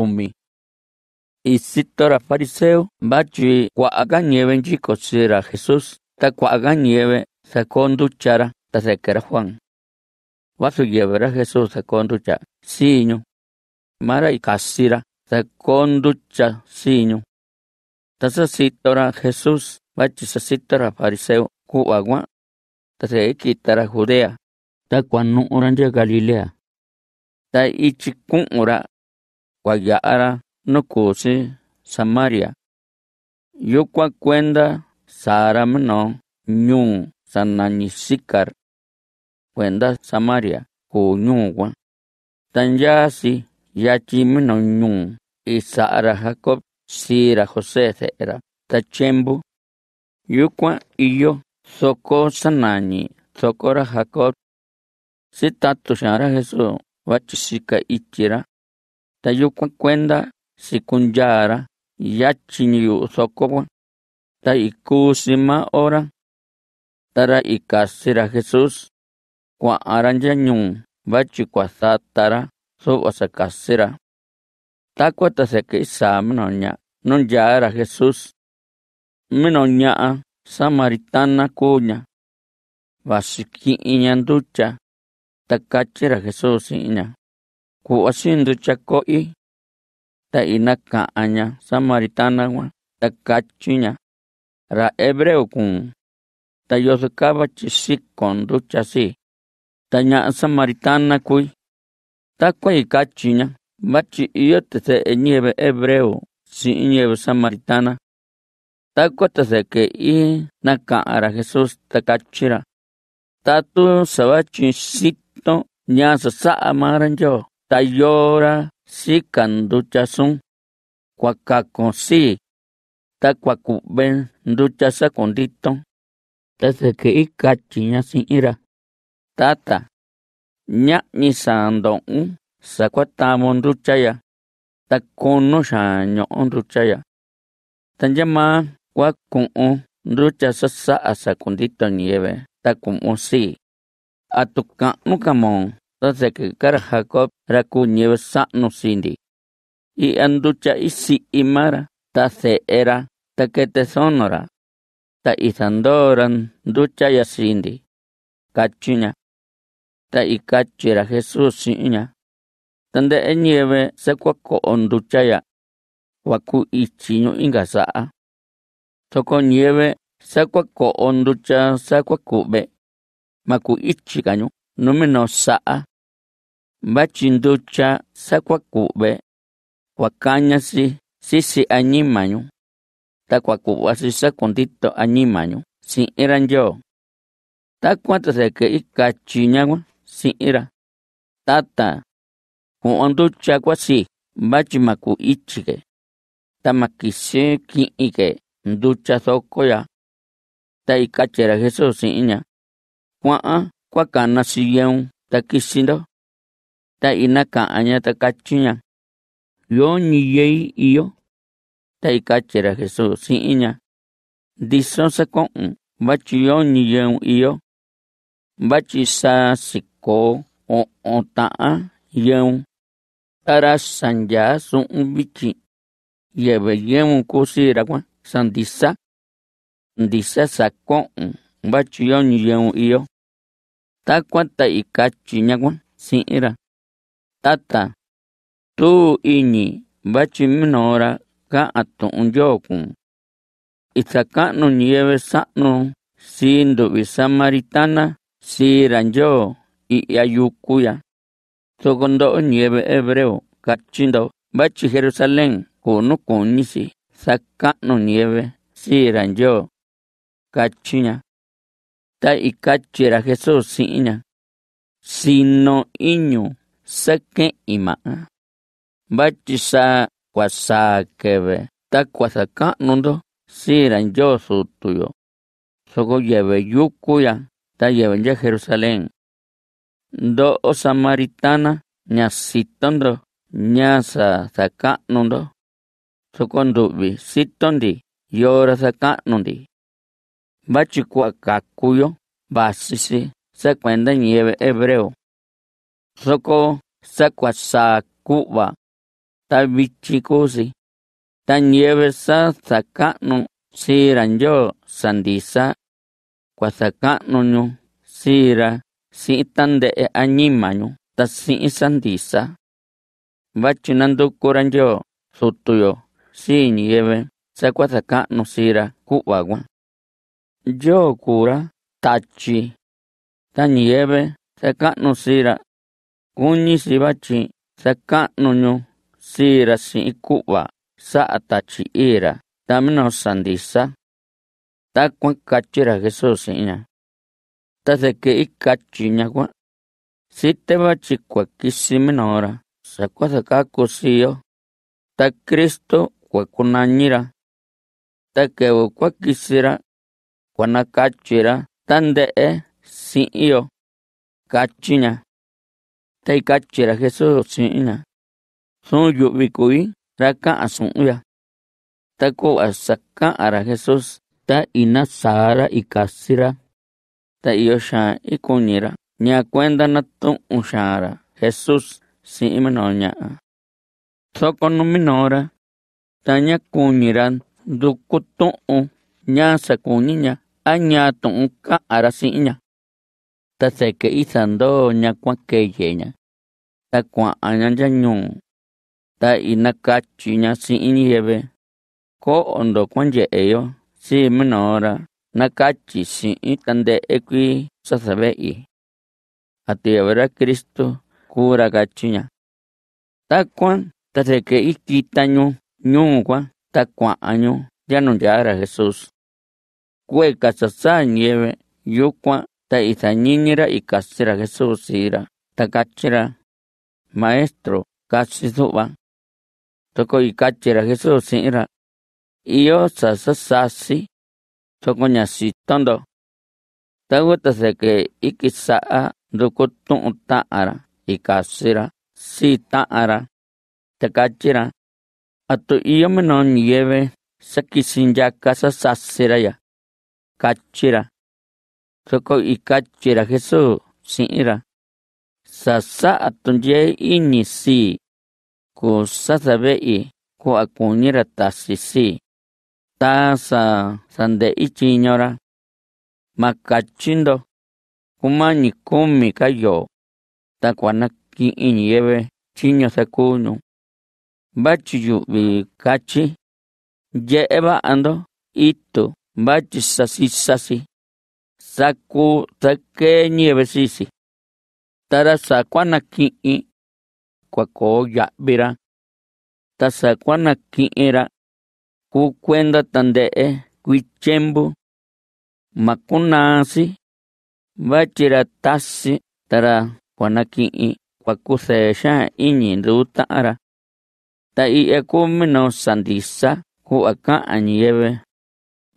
komi. Isitora fariseo bachi kuaga nieve chicosera Jesus ta kuaga nieve chara ta sekera Juan. Wasu yevera Jesús cha siño. Mara ikasira cha siño. Ta sasitora Jesús bachi sitora fariseo kuagua ta seikitara Judea ta kuanu oranje Galilea. Ta ichikun ora no cose Samaria. cua cuenda Saram no ñun sananisicar cuenda Samaria ko nyuwa tanyasi yachi ñun y Sara Jacob sira José era tachembu y iyo soco sanani socora Jacob sitatu shara Jesús wachisika ichira tayuku kwenda sikunjara ya yu sokowa ta ora tara ikasira Jesús kwa aranja nyung bachi kwa satara so wasakasira takwa taseke isamnonya nonjara Jesús minonya samaritana kunya wasiki inyanducha takachira Jesús inya kuasindu chakoi ta inaka'aña samaritanawan ta kachiña ra hebreo kun ta yosukaba chisikon duchasi ta ña samaritana kuy ta kuay kachiña machi iyotese ñeve hebreo si ñeve samaritana ta kotese que i ara Jesús ta kachira ta tu sabachi sito sa sasa'a maranyo tayora si canduchasun cuacaconsi ta cuacuben duchasa conditon ta seke ikachiña sin ira tata ña'ñi sando'un sakuatamo nduchaya ta kono xaño'o nduchaya ta nyama kua ku'un nduchasa sa'a sakunditoñieve ta ku'un si atuka'nu kamon Rasekekar Jacob rakuñevesa'nusínti. Y anducha isi imara ta se'era ta ketesonora ta isandoran ducha yasínti. Kachiña ta ikachira Jesús iña. Tande eñeve sekuako'on duchaya waku inga saa. Toko ñeve sekuako'on ducha be. maku ichikaño numeno sa'a Bachinducha sakwakuwe wakanyasi sisi añimaño takwakuwasisa kondito añimaño sin yo takwata seke ikachiñagua sin ira tata kuonducha kwasi bachimaku ichige tamakise kiike nducha soko ya ta ikachera Jesús iña kuaa kwakana siyeun ndo. ta ina ka'añata kachiña yo niyei iyo ta ikachera Jesús si'iña diso sako'on vachi yo niyeun iyo vachi sa siko o'on ta'an yeun tara san ya su'un bichi yebe yeun kusiragua san disa disa sako'on vachi yo niyeun iyo takuan ta ikachiñagua si'ira Tata, tu ini bachi minora ka atun yokun. no nieve sano, vi samaritana, si yo y ayukuya. Togondo nieve hebreo, kachindo, bachi Jerusalén, kono konisi, no nieve, si yo cachiña. Ta y kachira Jesús siña, sino iño. sake ima bachisa kwasakebe ta kwasaka nundo siran yo su tuyo soko yebe yukuya ta yebe ya Jerusalén do o samaritana nya sitondo nya sa saka nundo soko ndubi sitondi yora saka nundi bachikua kakuyo basisi se cuenta nieve hebreo Soko sakuasa kuwa tabichikusi sa sakano siranyo sandisa kwasakanoño sira sitande e animaño si sandisa bachinandukuranyo sutuyo siniebe sakuasakano sira kuwawa yo kura tachi taniebe sakano sira sibachi no sira sirasi ikuwa saatachi ira tamino sandisa takuan kachira Jesús iña taseque ikachi ñagua sitewachi kuakisimi ora sakuasakaku siyo ta Cristo kuakunañira ta tan de tande si si'yo kachina. jesu taikachera Jesús si'ina sun yu'vikui raka'á tako asaka ara Jesús ta iná sára ikasíra ta yosha io xa'an ikunira ña kuenda natu'un xa'anra Jesús si'imino ña'a minora ta nya kunira nduku tu'un ña sakuniña a ña tu'un ka'ara si'iña taseke isando ñakuakeyeña takua'aña yañuu ta inakachiña si'in si ko'ondo kuanye'eyo si'ime si nakachi si'in y kwi ti verá Cristo ta takuan taseke ya no ya era Jesús kueka sasaña nieve kwa ta isañinira y kasira Jesús ira ta kachira maestro kachi suba toko y kachira Jesús ira iyo sasasasi, sasi toko ñasi tondo tawata seke ikisa'a nduku tu'un ta'ara y kasira si ta'ara ta a atu iyo menon yeve sakisin ya kasa sasira ya Soko ikachira Sasa Atunje si atonye inisi y ko akunira si ta sande ichi chiñora makachindo kumani kumikayo kayo ki nieve chiño secuno bachi yubi kachi eva ando ito bachi sasi sasi saku take sisi. tara sakuana ki'i kuako ya'vira ta sakuana ki'ira ku kuenda tande'e kuichembu makunasi bachira tasi tara kuana ki'i kuakusesha iñi nduta'ara ta i'eku mino sandisa ku aka'an yeve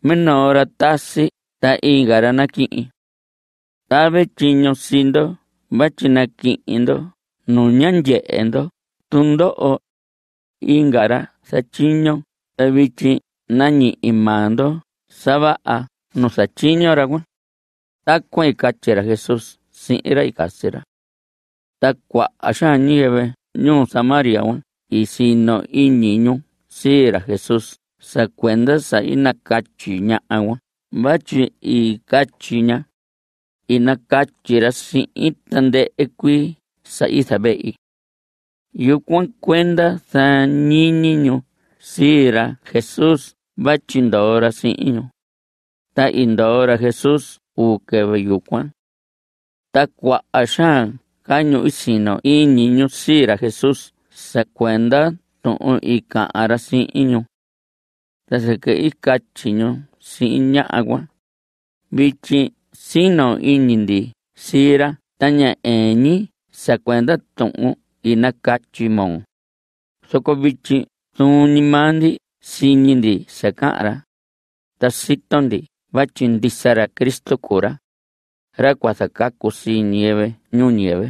minora tasi ta'ígaranaki'i, tab'echiñosíndo bachinaki'indo noñanye'endo tundo'o íngara sachiño tabichi chiño saba'a ta y ikachera Jesús si'ira allá nieve xañiyeve ñu un y sino si era Jesús sakuenda sa cachiña agua Bachi y cachiña, y na cachira si itande equi sa isabei. Yo cuenta niño sira Jesús ora si ino. Ta indora Jesús u que Ta ashan caño y sino y niño sira Jesús se cuenta to y caara si Ta se y cachiño siña agua bichi sino inindi sira tanya eñi sakwenda tu'u inakachimon soko bichi tunimandi sinindi sakara tasitondi bachindisara Cristo cura rakuasakaku si nieve ñu nieve